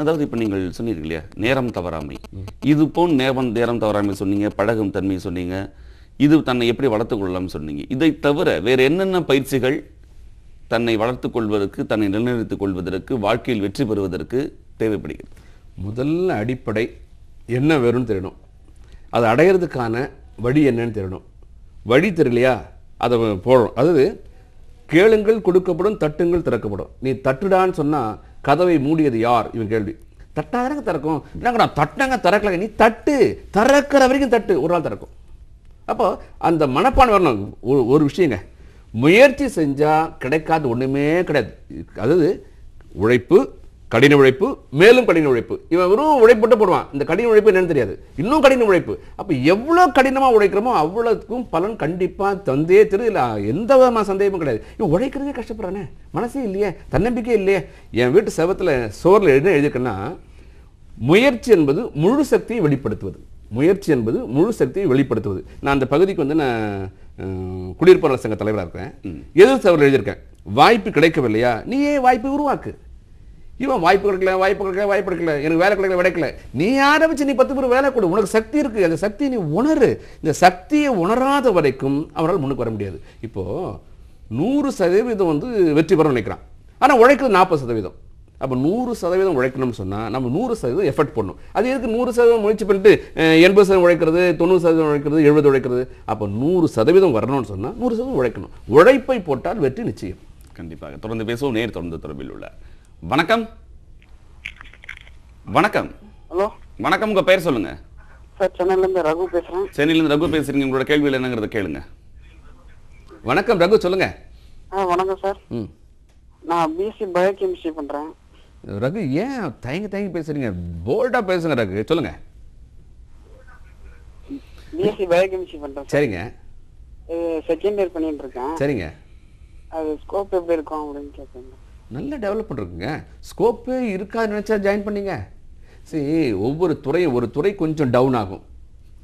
அதாவது இப்போ நீங்கள் சொன்னீர்கள் இல்லையா நேரம் தவறாமை இது போன் நேரம் நேரம் தவறாமை சொன்னீங்க பழகும் தன்மையை சொன்னீங்க இது தன்னை எப்படி வளர்த்துக் கொள்ளலாம்னு சொன்னீங்க இதை தவிர வேறு என்னென்ன பயிற்சிகள் தன்னை வளர்த்து கொள்வதற்கு தன்னை நிலைநிறுத்திக் கொள்வதற்கு வாழ்க்கையில் வெற்றி பெறுவதற்கு தேவைப்படுகிறது முதல்ல அடிப்படை என்ன வேறுன்னு தெரியணும் அதை அடையிறதுக்கான வழி என்னன்னு தெரியணும் வழி தெரியலையா அதை போடணும் அதாவது கேளுங்கள் கொடுக்கப்படும் தட்டுங்கள் திறக்கப்படும் நீ தட்டுடான்னு சொன்னால் கதவை மூடியது யார் இவன் கேள்வி தட்டாதாங்க திறக்கும் என்னங்க நான் தட்டாங்க திறக்கல நீ தட்டு திறக்கிற வரைக்கும் தட்டு ஒரு நாள் திறக்கும் அப்போ அந்த மனப்பான் வரணும் ஒரு ஒரு விஷயங்க முயற்சி செஞ்சால் கிடைக்காது ஒன்றுமே கிடையாது அதாவது உழைப்பு கடின உழைப்பு மேலும் கடின உழைப்பு இவன் வெறும் உழைப்பு மட்டும் போடுவான் இந்த கடின உழைப்பு என்னன்னு தெரியாது இன்னும் கடின உழைப்பு அப்போ எவ்வளோ கடினமாக உழைக்கிறோமோ அவ்வளோக்கும் பலன் கண்டிப்பாக தந்தே தெரியல இல்லை எந்த விதமான சந்தேகமும் கிடையாது இவன் உழைக்கிறதே கஷ்டப்படுறானே மனசே இல்லையே தன்னம்பிக்கை இல்லையே என் வீட்டு செவத்தில் சோரில் என்ன எழுதிருக்குன்னா முயற்சி என்பது முழு சக்தியை வெளிப்படுத்துவது முயற்சி என்பது முழு சக்தியை வெளிப்படுத்துவது நான் அந்த பகுதிக்கு வந்து நான் குடியிருப்பாளர் சங்க தலைவராக இருக்கிறேன் எதிர்த்து அவர் எழுதியிருக்கேன் வாய்ப்பு கிடைக்கவில்லையா நீ ஏன் உருவாக்கு இவன் வாய்ப்பு கிடைக்கல வாய்ப்பு கிடைக்கல வாய்ப்பு கிடைக்கல எனக்கு வேலை கிடைக்கல கிடைக்கல நீ ஆரம்பிச்சு நீ பத்து பேர் வேலை கொடு உனக்கு சக்தி இருக்குது அந்த சக்தியை நீ உணரு இந்த சக்தியை உணராத வரைக்கும் அவரால் முன்னுக்கு வர முடியாது இப்போது நூறு சதவீதம் வந்து வெற்றி பெற நினைக்கிறான் ஆனால் உழைக்கிறது நாற்பது சதவீதம் அப்போ நூறு சதவீதம் உழைக்கணும்னு சொன்னால் நம்ம நூறு சதவீதம் எஃபர்ட் பண்ணணும் அது எதுக்கு நூறு சதவீதம் முயற்சி பண்ணிட்டு எண்பது சதவீதம் உழைக்கிறது தொண்ணூறு சதவீதம் உழைக்கிறது எழுபது உழைக்கிறது அப்போ நூறு சதவீதம் வரணும்னு சொன்னால் நூறு சதவீதம் உழைக்கணும் உழைப்பை போட்டால் வெற்றி நிச்சயம் கண்டிப்பாக தொடர்ந்து பேசுவோம் நேர் தொடர்ந்து தொடர்பில் உள்ள வணக்கம் வணக்கம் ஹலோ வணக்கம் உங்க பெயர் சொல்லுங்க சார் சென்னையில ரகு பேசுறேன் சென்னையில இருந்து ரகு பேசுறீங்க உங்களோட கேள்வி என்னங்கறத கேளுங்க வணக்கம் ரகு சொல்லுங்க ஆ வணக்கம் சார் ம் நான் பிஎஸ்சி கெமிஸ்ட்ரி பண்றேன் ரகு ஏன் தயங்கி தயங்கி பேசுறீங்க போல்டா பேசுங்க ரகு சொல்லுங்க பயோ கெமிஸ்ட்ரி பண்றேன் சரிங்க செகண்ட் இயர் பண்ணிட்டு இருக்கேன் சரிங்க அது ஸ்கோப் எப்படி இருக்கும் அப்படின்னு கேட்குறேன் நல்ல டெவலப்மெண்ட் இருக்குங்க ஸ்கோப்பே இருக்காது நினச்சா ஜாயின் பண்ணிங்க சரி ஒவ்வொரு துறையும் ஒரு துறை கொஞ்சம் டவுன் ஆகும்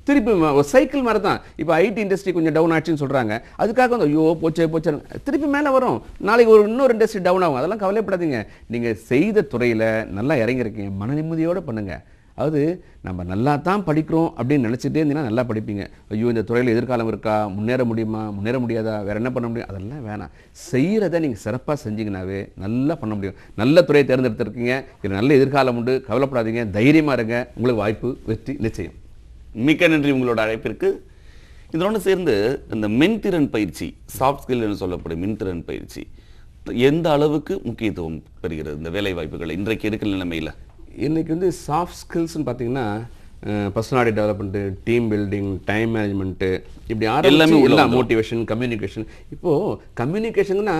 திருப்பி சைக்கிள் மாதிரி தான் இப்போ ஐடி இண்டஸ்ட்ரி கொஞ்சம் டவுன் ஆச்சுன்னு சொல்கிறாங்க அதுக்காக வந்து ஐயோ போச்சே போச்சு திருப்பி மேலே வரும் நாளைக்கு ஒரு இன்னொரு இண்டஸ்ட்ரி டவுன் ஆகும் அதெல்லாம் கவலைப்படாதீங்க நீங்கள் செய்த துறையில் நல்லா இறங்கியிருக்கீங்க மன நிம்மதியோடு பண்ணுங்கள் அது நம்ம நல்லா தான் படிக்கிறோம் அப்படின்னு நினச்சிட்டே இருந்தீங்கன்னா நல்லா படிப்பீங்க ஐயோ இந்த துறையில் எதிர்காலம் இருக்கா முன்னேற முடியுமா முன்னேற முடியாதா வேறு என்ன பண்ண முடியும் அதெல்லாம் வேணாம் செய்கிறத நீங்கள் சிறப்பாக செஞ்சிங்கனாவே நல்லா பண்ண முடியும் நல்ல துறையை தேர்ந்தெடுத்துருக்கீங்க இது நல்ல எதிர்காலம் உண்டு கவலைப்படாதீங்க தைரியமாக இருங்க உங்களுக்கு வாய்ப்பு வெற்றி நிச்சயம் மிக்க நன்றி உங்களோட அழைப்பிற்கு இதனோடு சேர்ந்து இந்த மென்திறன் பயிற்சி சாஃப்ட் ஸ்கில் என்று சொல்லப்படும் மின்திறன் பயிற்சி எந்த அளவுக்கு முக்கியத்துவம் பெறுகிறது இந்த வேலை வாய்ப்புகளை இன்றைக்கு இருக்கிற நிலைமையில் இன்றைக்கி வந்து சாஃப்ட் ஸ்கில்ஸ்னு பார்த்தீங்கன்னா personality development team building time management இப்படி எல்லாமே எல்லாம் மோட்டிவேஷன் கம்யூனிகேஷன் இப்போது கம்யூனிகேஷன்னா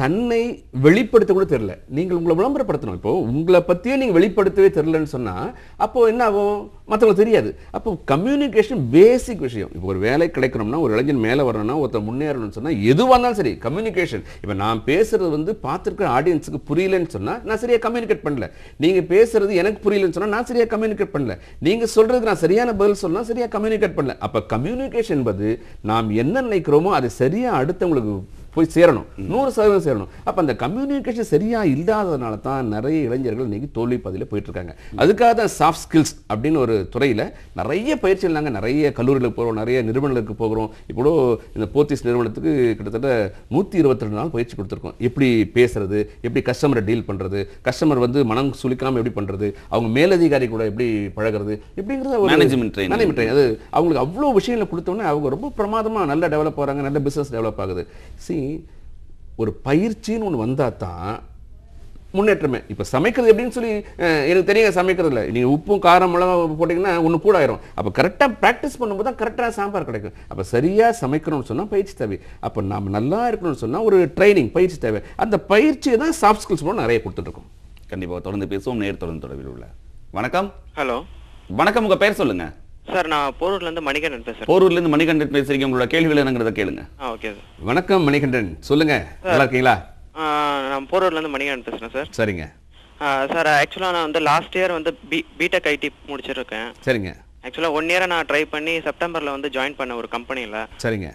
தன்னை வெளிப்படுத்த கூட தெரில நீங்கள் உங்களை விளம்பரப்படுத்தணும் இப்போ உங்களை பற்றியே நீங்கள் வெளிப்படுத்தவே தெரிலன்னு சொன்னால் அப்போது என்ன ஆகும் மற்றவங்களுக்கு தெரியாது அப்போ கம்யூனிகேஷன் பேசிக் விஷயம் இப்போ ஒரு வேலை கிடைக்கணும்னா ஒரு இளைஞன் மேலே வரணும்னா ஒருத்தர் முன்னேறணும்னு சொன்னால் எதுவாக இருந்தாலும் சரி கம்யூனிகேஷன் இப்போ நான் பேசுகிறது வந்து பார்த்துருக்க ஆடியன்ஸுக்கு புரியலன்னு சொன்னால் நான் சரியாக கம்யூனிகேட் பண்ணல நீங்கள் பேசுகிறது எனக்கு புரியலன்னு சொன்னால் நான் சரியாக கம்யூனிகேட் பண்ணல நீங்கள் சொல்கிறதுக்கு நான் சரியான பதில் சொன்னால் சரியாக கம்யூனிகேட் பண்ணல அப்போ கம்யூனிகேஷன் என்பது நாம் என்ன நினைக்கிறோமோ அது சரியாக அடுத்தவங்களுக்கு போய் சேரணும் நூறு சதவீதம் சேரணும் அப்போ அந்த கம்யூனிகேஷன் சரியாக இல்லாததுனால தான் நிறைய இளைஞர்கள் இன்னைக்கு தோல்வி பாதையில் போயிட்டு இருக்காங்க அதுக்காக தான் சாஃப்ட் ஸ்கில்ஸ் அப்படின்னு ஒரு துறையில் நிறைய பயிற்சிகள் நாங்கள் நிறைய கல்லூரிகளுக்கு போகிறோம் நிறைய நிறுவனங்களுக்கு போகிறோம் இப்போ இந்த போர்த்திஸ் நிறுவனத்துக்கு கிட்டத்தட்ட நூற்றி இருபத்தி ரெண்டு நாள் பயிற்சி கொடுத்துருக்கோம் எப்படி பேசுறது எப்படி கஸ்டமரை டீல் பண்ணுறது கஸ்டமர் வந்து மனம் சுளிக்காமல் எப்படி பண்ணுறது அவங்க மேலதிகாரி கூட எப்படி பழகிறது எப்படிங்கிறத ஒரு மேனேஜ்மெண்ட் அது அவங்களுக்கு அவ்வளோ விஷயங்களை கொடுத்தோன்னே அவங்க ரொம்ப பிரமாதமாக நல்லா டெவலப் ஆகிறாங்க நல்ல பிஸ்னஸ் டெவலப் ஆகுது சி ஒரு பயிற்சின்னு ஒன்று வந்தால் தான் முன்னேற்றமே இப்போ சமைக்கிறது எப்படின்னு சொல்லி எனக்கு தெரியுங்க சமைக்கிறதுல நீங்கள் உப்பும் காரம் மிளகா போட்டிங்கன்னா ஒன்று கூட ஆயிரும் அப்போ கரெக்டாக ப்ராக்டிஸ் பண்ணும்போது தான் கரெக்டாக சாம்பார் கிடைக்கும் அப்போ சரியாக சமைக்கணும்னு சொன்னால் பயிற்சி தேவை அப்போ நாம் நல்லா இருக்கணும்னு சொன்னால் ஒரு ட்ரைனிங் பயிற்சி தேவை அந்த பயிற்சியை தான் சாஃப்ட் ஸ்கில்ஸ் மூலம் நிறைய கொடுத்துட்ருக்கோம் கண்டிப்பாக தொடர்ந்து பேசுவோம் நேர் தொடர்ந்து தொடர்பில் உள்ள வணக்கம் ஹலோ வணக்கம் உங்கள் பேர் சொல்லுங்கள் சார் நான் போரூர்லேருந்து மணிகண்டன் பேசுகிறேன் போரூர்லேருந்து மணிகண்டன் பேசுறீங்க உங்களோட கேள்விகள் என்னங்கிறத கேளுங்க ஓகே சார் வணக்கம் மணிகண்டன் சொல்லுங்க நல்லா இருக்கீங்களா நான் போரூர்லேருந்து மணிகண்டன் பேசுகிறேன் சார் சரிங்க சார் ஆக்சுவலா நான் வந்து லாஸ்ட் இயர் வந்து பி பிடெக் ஐடி முடிச்சிருக்கேன் சரிங்க ஆக்சுவலா ஒன் இயரை நான் ட்ரை பண்ணி செப்டம்பர்ல வந்து ஜாயின் பண்ண ஒரு கம்பெனியில சரிங்க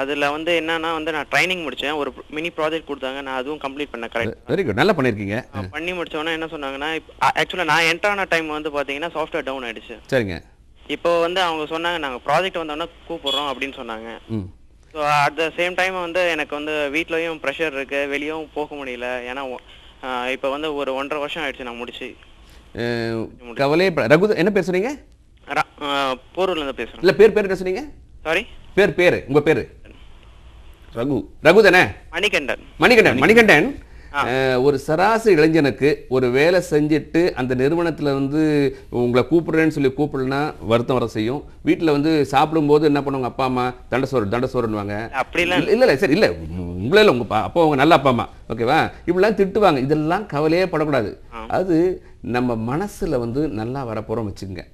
அதில் வந்து என்னன்னா வந்து நான் ட்ரைனிங் முடிச்சேன் ஒரு மினி ப்ராஜெக்ட் கொடுத்தாங்க நான் அதுவும் கம்ப்ளீட் பண்ண கரெக்ட் வெரி குட் நல்லா பண்ணியிருக்கீங்க பண்ணி முடித்தோன்னே என்ன சொன்னாங்கன்னா ஆக்சுவலா நான் என்ட்ரான டைம் வந்து பார்த்தீங்கன்னா சாஃப்ட்வேர் டவுன் ஆயிடுச்சு சரிங்க இப்போ வந்து அவங்க சொன்னாங்க நாங்கள் ப்ராஜெக்ட் வந்தோடனே கூப்பிடுறோம் அப்படின்னு சொன்னாங்க so at the same time வந்து எனக்கு வந்து வீட்லேயும் ப்ரெஷர் இருக்குது வெளியும் போக முடியல ஏன்னா இப்போ வந்து ஒரு ஒன்றரை வருஷம் ஆயிடுச்சு நான் முடிச்சு கவலை ரகு என்ன பேர் சொன்னீங்க போரூர்லேருந்து பேசுகிறேன் இல்லை பேர் பேர் பேசுறீங்க சாரி பேர் பேர் உங்கள் பேர் ரகு ரகு தானே மணிகண்டன் மணிகண்டன் மணிகண்டன் ஒரு சராசரி இளைஞனுக்கு ஒரு வேலை செஞ்சுட்டு அந்த நிறுவனத்தில் வந்து உங்களை கூப்பிடுறேன்னு சொல்லி கூப்பிடலன்னா வருத்தம் வர செய்யும் வீட்டில் வந்து சாப்பிடும்போது என்ன பண்ணுவாங்க அப்பா அம்மா தண்ட சோறு தண்ட தண்டசோறுன்னுவாங்க அப்படிலாம் இல்லை இல்லை சரி இல்லை உங்களே இல்லை உங்கள் அப்பா அவங்க நல்ல அப்பா அம்மா ஓகேவா இப்படிலாம் திட்டுவாங்க இதெல்லாம் கவலையே படக்கூடாது அது நம்ம மனசில் வந்து நல்லா வரப்போகிறோம் வச்சுக்கோங்க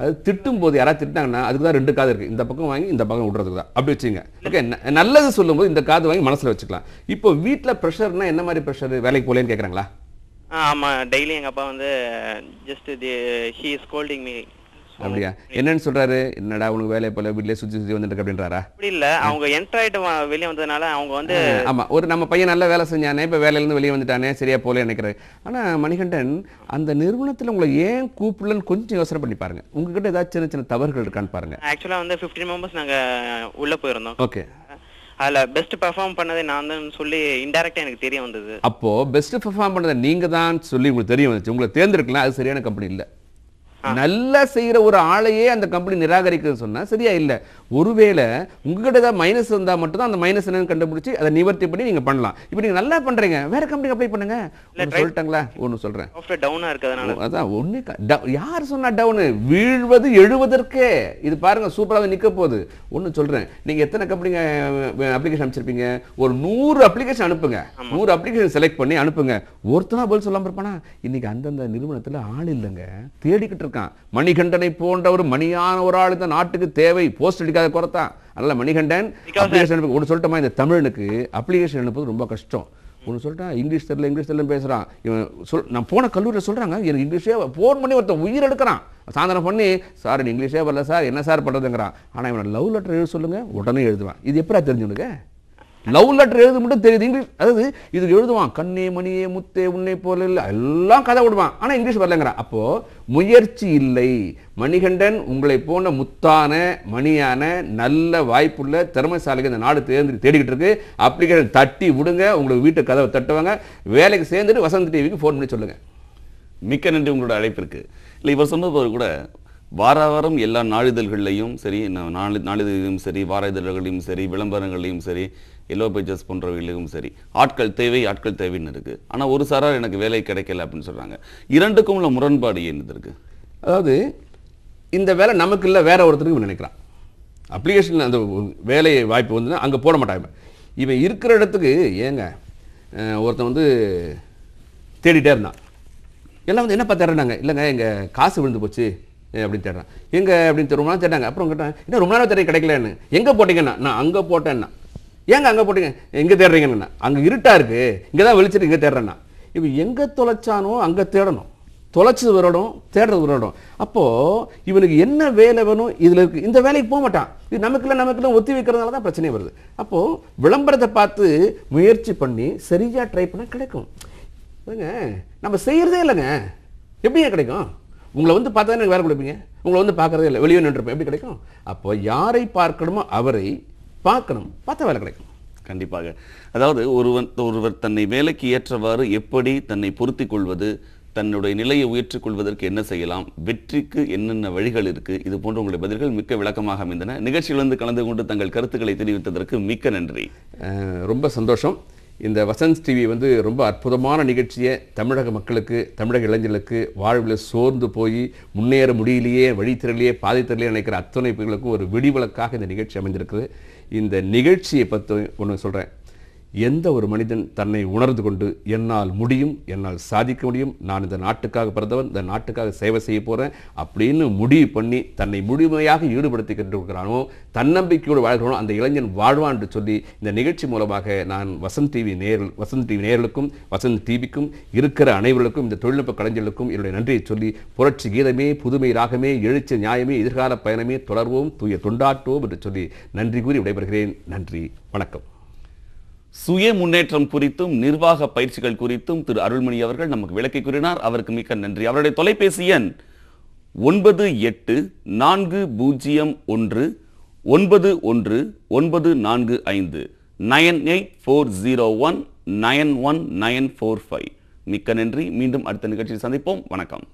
அது திட்டும் போது யாராவது திட்டாங்கன்னா அதுக்கு தான் ரெண்டு காது இருக்கு இந்த பக்கம் வாங்கி இந்த பக்கம் விடுறதுக்கு தான் அப்படி வச்சுங்க ஓகே நல்லது சொல்லும்போது இந்த காது வாங்கி மனசில் வச்சுக்கலாம் இப்போ வீட்டில் ப்ரெஷர்னா என்ன மாதிரி ப்ரெஷர் வேலைக்கு போலேன்னு கேட்குறாங்களா ஆமாம் டெய்லி எங்கள் அப்பா வந்து just the he is scolding me அப்படியா என்னன்னு சொல்றாரு என்னடா உனக்கு வேலையை போல வீட்லயே சுத்தி சுத்தி வந்துட்டு அப்படின்றாரா அப்படி இல்ல அவங்க என்டர் ஆயிட்டு வெளியே வந்ததுனால அவங்க வந்து ஆமா ஒரு நம்ம பையன் நல்ல வேலை செஞ்சானே இப்ப வேலையில இருந்து வெளியே வந்துட்டானே சரியா போல நினைக்கிறாரு ஆனா மணிகண்டன் அந்த நிறுவனத்துல உங்களை ஏன் கூப்பிடலன்னு கொஞ்சம் யோசனை பண்ணி பாருங்க உங்ககிட்ட ஏதாவது சின்ன சின்ன தவறுகள் இருக்கான்னு பாருங்க ஆக்சுவலா வந்து பிப்டீன் மெம்பர்ஸ் நாங்க உள்ள போயிருந்தோம் ஓகே அதுல பெஸ்ட் பெர்ஃபார்ம் பண்ணதை நான் தான் சொல்லி இன்டெரக்டா எனக்கு தெரிய வந்தது அப்போ பெஸ்ட் பெர்ஃபார்ம் பண்ணதை நீங்க தான் சொல்லி உங்களுக்கு தெரிய வந்துச்சு உங்களை தேர்ந்தெடுக்கலாம் அது சரியான கம்பெனி இல்லை நல்லா செய்யற ஒரு ஆளையே அந்த கம்பெனி நிராகரிக்கிறது சொன்னா சரியா இல்ல ஒருவேளை உங்ககிட்ட ஏதாவது மைனஸ் இருந்தால் மட்டும்தான் அந்த மைனஸ் என்னன்னு கண்டுபிடிச்சி அதை நிவர்த்தி பண்ணி நீங்கள் பண்ணலாம் இப்போ நீங்கள் நல்லா பண்ணுறீங்க வேற கம்பெனி அப்ளை பண்ணுங்க சொல்லிட்டாங்களா ஒன்று சொல்கிறேன் அதான் ஒன்று யார் சொன்னா டவுனு வீழ்வது எழுவதற்கே இது பாருங்க சூப்பராக நிற்க போகுது ஒன்று சொல்கிறேன் நீங்கள் எத்தனை கம்பெனிங்க அப்ளிகேஷன் அனுப்பிச்சிருப்பீங்க ஒரு நூறு அப்ளிகேஷன் அனுப்புங்க நூறு அப்ளிகேஷன் செலக்ட் பண்ணி அனுப்புங்க ஒருத்தனா பதில் சொல்லாமல் இருப்பானா இன்னைக்கு அந்தந்த நிறுவனத்தில் ஆள் இல்லைங்க தேடிக்கிட்டு இருக்கான் மணிகண்டனை போன்ற ஒரு மணியான ஒரு ஆள் இந்த நாட்டுக்கு தேவை போஸ்ட் இதுக்காக குறைத்தான் அதனால் மணிகண்டன் அப்ளிகேஷன் ஒன்று சொல்லட்டோமா இந்த தமிழனுக்கு அப்ளிகேஷன் அனுப்புவது ரொம்ப கஷ்டம் ஒன்று சொல்லிட்டா இங்கிலீஷ் தெரியல இங்கிலீஷ் தெரியல பேசுகிறான் இவன் சொல் நான் போன கல்லூரியில் சொல்கிறாங்க எனக்கு இங்கிலீஷே ஃபோன் பண்ணி ஒருத்தன் உயிர் எடுக்கிறான் சாயந்தரம் பண்ணி சார் இங்கிலீஷே வரல சார் என்ன சார் பண்ணுறதுங்கிறான் ஆனால் இவனை லவ் லெட்டர் எழுத சொல்லுங்கள் உடனே எழுதுவான் இது எப்படா தெரிஞ்சுனுங்க லவ் லெட்டர் எழுது மட்டும் தெரியுது இங்கிலீஷ் அதாவது இது எழுதுவான் கண்ணே மணியே முத்தே உன்னை போல இல்லை எல்லாம் கதை விடுவான் ஆனால் இங்கிலீஷ் வரலங்கிறான் அப்போது முயற்சி இல்லை மணிகண்டன் உங்களை போன்ற முத்தான மணியான நல்ல வாய்ப்புள்ள திறமைசாலைக்கு இந்த நாடு தேர்ந்து தேடிக்கிட்டு இருக்கு அப்ளிகேஷன் தட்டி விடுங்க உங்களுக்கு வீட்டு கதவை தட்டுவாங்க வேலைக்கு சேர்ந்துட்டு வசந்த் டிவிக்கு ஃபோன் பண்ணி சொல்லுங்கள் மிக்க நன்றி உங்களோட இருக்குது இல்லை இவர் சொன்னது கூட வார வாரம் எல்லா நாளிதழ்கள்லையும் சரி நாளி நாளிதழ்களையும் சரி வார இதழ்களையும் சரி விளம்பரங்களையும் சரி எல்லோ பேஜஸ் போன்றவர்களையும் சரி ஆட்கள் தேவை ஆட்கள் தேவைன்னு இருக்குது ஆனால் ஒரு சாரார் எனக்கு வேலை கிடைக்கல அப்படின்னு சொல்கிறாங்க இரண்டுக்கும் உள்ள முரண்பாடு என்னது இருக்குது அதாவது இந்த வேலை நமக்கு இல்லை வேற ஒருத்தருக்கு இவன் நினைக்கிறான் அப்ளிகேஷன் அந்த வேலை வாய்ப்பு வந்து அங்கே போட மாட்டாங்க இவன் இருக்கிற இடத்துக்கு ஏங்க ஒருத்தன் வந்து தேடிட்டே இருந்தான் எல்லாம் வந்து என்ன தேடுறாங்க இல்லைங்க எங்கள் காசு விழுந்து போச்சு அப்படின்னு தேடுறான் எங்கே அப்படின்னு ரொம்ப நாள் தேட்டாங்க அப்புறம் கேட்டாங்க இன்னும் ரொம்ப நாள் தேடி கிடைக்கலன்னு எங்கே போட்டீங்கன்னா நான் அங்கே போட்டேன்னா ஏங்க அங்கே போட்டீங்க எங்கே தேடுறீங்கன்னா அங்கே இருட்டாக இருக்குது இங்கே தான் வெளிச்சிட்டு இங்கே தேடுறேன்னா இப்போ எங்கே தொலைச்சானோ அங்கே தேடணும் தொலைச்சது விரடும் தேடுறது விரடும் அப்போது இவனுக்கு என்ன வேலை வேணும் இதில் இருக்குது இந்த வேலைக்கு போக மாட்டான் இது நமக்கு இல்லை நமக்கு இல்லை ஒத்தி வைக்கிறதுனால தான் பிரச்சனை வருது அப்போது விளம்பரத்தை பார்த்து முயற்சி பண்ணி சரியாக ட்ரை பண்ணால் கிடைக்கும் நம்ம செய்கிறதே இல்லைங்க எப்படியா கிடைக்கும் உங்களை வந்து பார்த்தா எனக்கு வேலை கொடுப்பீங்க உங்களை வந்து பார்க்குறதே இல்லை வெளியே நின்றுருப்பேன் எப்படி கிடைக்கும் அப்போ யாரை பார்க்கணுமோ அவரை பார்க்கணும் பார்த்தா வேலை கிடைக்கும் கண்டிப்பாக அதாவது ஒருவன் ஒருவர் தன்னை வேலைக்கு ஏற்றவாறு எப்படி தன்னை பொருத்தி கொள்வது தன்னுடைய நிலையை உயர்த்திக் கொள்வதற்கு என்ன செய்யலாம் வெற்றிக்கு என்னென்ன வழிகள் இருக்குது இது போன்ற உங்களுடைய பதில்கள் மிக்க விளக்கமாக அமைந்தன நிகழ்ச்சியிலிருந்து கலந்து கொண்டு தங்கள் கருத்துக்களை தெரிவித்ததற்கு மிக்க நன்றி ரொம்ப சந்தோஷம் இந்த வசந்த் டிவி வந்து ரொம்ப அற்புதமான நிகழ்ச்சியை தமிழக மக்களுக்கு தமிழக இளைஞர்களுக்கு வாழ்வில் சோர்ந்து போய் முன்னேற முடியலையே வழித்திரலையே பாதித்திரலையே நினைக்கிற அத்தனை பேர்களுக்கும் ஒரு விடிவிலக்காக இந்த நிகழ்ச்சி அமைஞ்சிருக்குது இந்த நிகழ்ச்சியை பற்றி ஒன்று சொல்கிறேன் எந்த ஒரு மனிதன் தன்னை உணர்ந்து கொண்டு என்னால் முடியும் என்னால் சாதிக்க முடியும் நான் இந்த நாட்டுக்காக பிறந்தவன் இந்த நாட்டுக்காக சேவை செய்ய போகிறேன் அப்படின்னு முடிவு பண்ணி தன்னை முழுமையாக ஈடுபடுத்தி கொண்டிருக்கிறானோ தன்னம்பிக்கையோடு வாழ்கிறானோ அந்த இளைஞன் வாழ்வான் என்று சொல்லி இந்த நிகழ்ச்சி மூலமாக நான் வசந்த் டிவி நேரில் வசந்த் டிவி நேர்களுக்கும் வசந்த் டிவிக்கும் இருக்கிற அனைவருக்கும் இந்த தொழில்நுட்ப கலைஞர்களுக்கும் என்னுடைய நன்றியை சொல்லி புரட்சி கீதமே புதுமை ராகமே எழுச்ச நியாயமே எதிர்கால பயணமே தொடர்வோம் தூய தொண்டாட்டுவோம் என்று சொல்லி நன்றி கூறி விடைபெறுகிறேன் நன்றி வணக்கம் சுய முன்னேற்றம் குறித்தும் நிர்வாக பயிற்சிகள் குறித்தும் திரு அருள்மணி அவர்கள் நமக்கு விளக்கி கூறினார் அவருக்கு மிக்க நன்றி அவருடைய தொலைபேசி எண் ஒன்பது எட்டு நான்கு பூஜ்ஜியம் ஒன்று ஒன்பது ஒன்று ஒன்பது நான்கு ஐந்து nine eight four zero one nine one nine four five மிக்க நன்றி மீண்டும் அடுத்த நிகழ்ச்சியில் சந்திப்போம் வணக்கம்